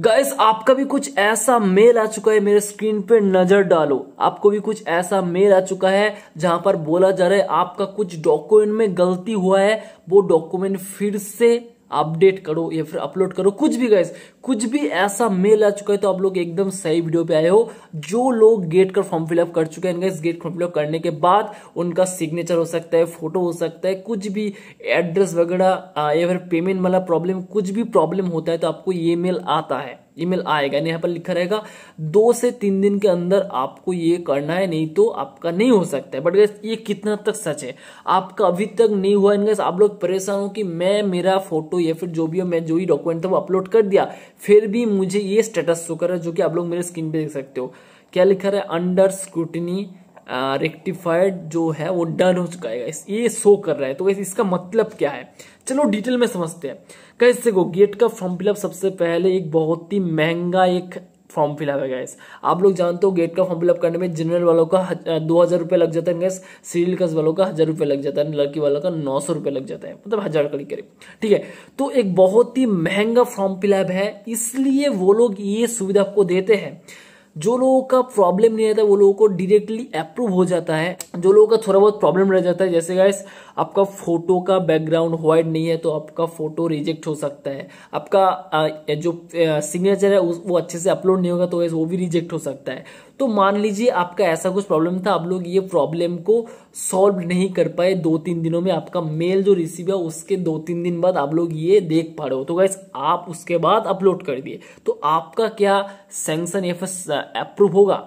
guys आपका भी कुछ ऐसा मेल आ चुका है मेरे स्क्रीन पे नजर डालो आपको भी कुछ ऐसा मेल आ चुका है जहां पर बोला जा रहा है आपका कुछ डॉक्यूमेंट में गलती हुआ है वो डॉक्यूमेंट फिर से अपडेट करो या फिर अपलोड करो कुछ भी गैस कुछ भी ऐसा मेल आ चुका है तो आप लोग एकदम सही वीडियो पे आए हो जो लोग गेट का फॉर्म फिलअप कर चुके हैं गैस गेट फॉर्म फिलअप करने के बाद उनका सिग्नेचर हो सकता है फोटो हो सकता है कुछ भी एड्रेस वगैरह या फिर पेमेंट वाला प्रॉब्लम कुछ भी प्रॉब्लम होता है तो आपको ये मेल आता है ईमेल आएगा यानी यहाँ पर लिखा रहेगा दो से तीन दिन के अंदर आपको ये करना है नहीं तो आपका नहीं हो सकता है बट गैस ये कितना तक सच है आपका अभी तक नहीं हुआ गैस आप लोग परेशान हो कि मैं मेरा फोटो या फिर जो भी हो मैं जो भी डॉक्यूमेंट था वो अपलोड कर दिया फिर भी मुझे ये स्टेटस शो कर रहा है जो कि आप लोग मेरे स्क्रीन पर देख सकते हो क्या लिखा रहा है अंडर स्क्रूटनी रेक्टिफाइड जो है वो डन हो चुका है ये शो कर रहा है तो इसका मतलब क्या है चलो डिटेल में समझते हैं कैसे को गेट का फॉर्म फिलअप सबसे पहले एक बहुत ही महंगा एक फॉर्म फिलअप है गैस आप लोग जानते हो गेट का फॉर्म फिलअप करने में जनरल वालों का दो हज़ार रुपये लग जाता है गैस सीरियल कस वालों का हज़ार रुपये लग जाता है लड़की वालों का नौ सौ रुपये लग जाता है मतलब हज़ार करीब करीब ठीक है तो एक बहुत ही महंगा फॉर्म फिलअप है इसलिए वो लोग ये सुविधा आपको देते हैं जो लोगों का प्रॉब्लम नहीं रहता वो लोगों को डायरेक्टली अप्रूव हो जाता है जो लोगों का थोड़ा बहुत प्रॉब्लम रह जाता है जैसे गाइस आपका फोटो का बैकग्राउंड व्हाइट नहीं है तो आपका फोटो रिजेक्ट हो सकता है आपका जो सिग्नेचर है वो अच्छे से अपलोड नहीं होगा तो वो भी रिजेक्ट हो सकता है तो मान लीजिए आपका ऐसा कुछ प्रॉब्लम था आप लोग ये प्रॉब्लम को सॉल्व नहीं कर पाए दो तीन दिनों में आपका मेल जो रिसीव है उसके दो तीन दिन बाद आप लोग ये देख पा रहे हो तो गाइस आप उसके बाद अपलोड कर दिए तो आपका क्या सेंक्शन एफ अप्रूव होगा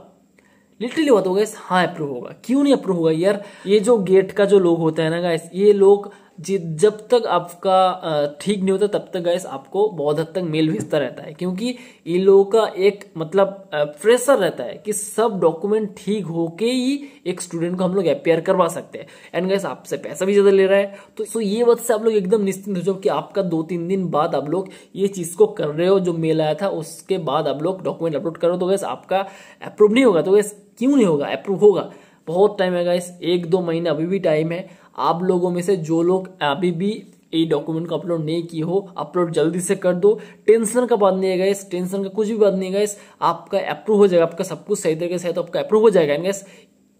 लिटरली बात गए हाँ अप्रूव होगा क्यों नहीं अप्रूव होगा यार ये जो गेट का जो लोग होता है ना गाइस ये लोग जब तक आपका ठीक नहीं होता तब तक गैस आपको बहुत हद तक मेल भेजता रहता है क्योंकि इन लोगों का एक मतलब प्रेशर रहता है कि सब डॉक्यूमेंट ठीक होके ही एक स्टूडेंट को हम लोग अपेयर करवा सकते हैं एंड गैस आपसे पैसा भी ज़्यादा ले रहा है तो सो ये वक्त से आप लोग एकदम निश्चिंत हो जाओ कि आपका दो तीन दिन बाद आप लोग ये चीज़ को कर रहे हो जो मेल आया था उसके बाद आप लोग डॉक्यूमेंट अपलोड करो तो गैस आपका अप्रूव नहीं होगा तो गैस क्यों नहीं होगा अप्रूव होगा बहुत टाइम है गाइस एक दो महीने अभी भी टाइम है आप लोगों में से जो लोग अभी भी ये डॉक्यूमेंट को अपलोड नहीं की हो अपलोड जल्दी से कर दो टेंशन का बात नहीं है गैस टेंशन का कुछ भी बात नहीं है गैस आपका अप्रूव हो जाएगा आपका सब कुछ सही तरीके से है तो आपका अप्रूव हो जाएगा गैस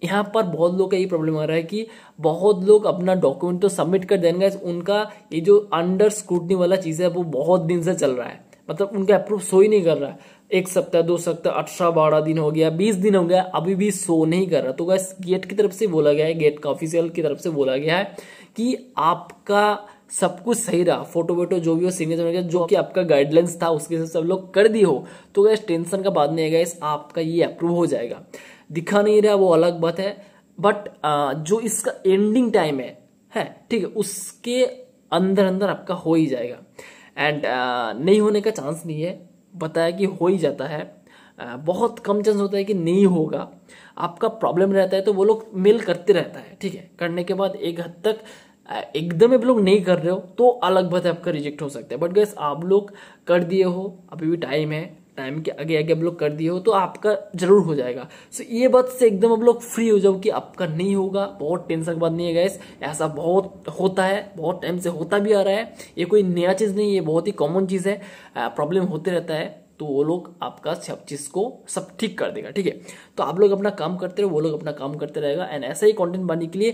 यहाँ पर बहुत लोग का ये प्रॉब्लम आ रहा है कि बहुत लोग अपना डॉक्यूमेंट तो सबमिट कर देंगे उनका ये जो अंडर स्क्रूटनी वाला चीज़ है वो बहुत दिन से चल रहा है मतलब उनका अप्रूव शो ही नहीं कर रहा है एक सप्ताह दो सप्ताह अठारह बारह दिन हो गया बीस दिन हो गया अभी भी शो नहीं कर रहा तो गैस गेट की तरफ से बोला गया है गेट का ऑफिसियल की तरफ से बोला गया है कि आपका सब कुछ सही रहा फोटो वोटो जो भी हो सिग्नेचर जो कि आपका गाइडलाइंस था उसके हिसाब से सब लोग कर दी हो तो गैस टेंशन का बात नहीं है गैस आपका ये अप्रूव हो जाएगा दिखा नहीं रहा वो अलग बात है बट जो इसका एंडिंग टाइम है ठीक है उसके अंदर अंदर आपका हो ही जाएगा एंड uh, नहीं होने का चांस नहीं है पता है कि हो ही जाता है uh, बहुत कम चांस होता है कि नहीं होगा आपका प्रॉब्लम रहता है तो वो लोग मेल करते रहता है ठीक है करने के बाद एक हद तक uh, एकदम आप लोग नहीं कर रहे हो तो अलग बात है आपका रिजेक्ट हो सकता है बट गैस आप लोग कर दिए हो अभी भी टाइम है टाइम के आगे आगे आप लोग कर दिए हो तो आपका जरूर हो जाएगा सो so, ये बात से एकदम आप लोग फ्री हो जाओ कि आपका नहीं होगा बहुत टेंशन बात नहीं है गैस ऐसा बहुत होता है बहुत टाइम से होता भी आ रहा है ये कोई नया चीज़ नहीं है बहुत ही कॉमन चीज़ है प्रॉब्लम होते रहता है तो वो लोग आपका सब चीज़ को सब ठीक कर देगा ठीक है तो आप लोग अपना काम करते रहे वो लोग अपना काम करते रहेगा एंड ऐसा ही कॉन्टेंट बनाने के लिए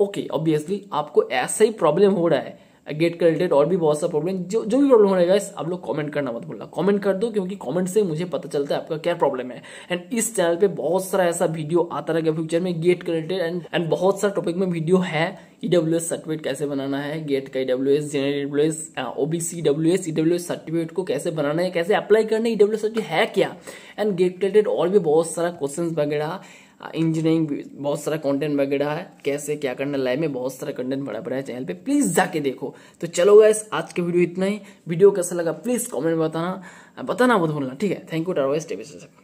ओके ऑब्वियसली आपको ऐसा ही प्रॉब्लम हो रहा है गेट का रिलेटेड और भी बहुत सा प्रॉब्लम जो जो भी प्रॉब्लम होने गाइस आप लोग कमेंट करना मत बोलना कमेंट कर दो क्योंकि कमेंट से मुझे पता चलता है आपका क्या प्रॉब्लम है एंड इस चैनल पे बहुत सारा ऐसा वीडियो आता रहेगा फ्यूचर में गेट का रिलेटेड एंड एंड बहुत सारा टॉपिक में वीडियो है ईडब्ल्यू एस सर्टिफिकेट कैसे बनाना है गेट का E W S general E W S OBC W S E W S certificate को कैसे बनाना है कैसे अप्लाई करना है ईडब्ल्यू e सर्टिफिकेट है क्या एंड गेट रिलेटेड और भी बहुत सारा क्वेश्चन वगैरह इंजीनियरिंग बहुत सारा कंटेंट वगैरह है कैसे क्या करना लाइव में बहुत सारा कंटेंट बड़ा बड़ा है चैनल पे प्लीज जाके देखो तो चलो गैस आज के वीडियो इतना ही वीडियो कैसा लगा प्लीज कॉमेंट बताना बताना बोलना ठीक है थैंक यू टॉर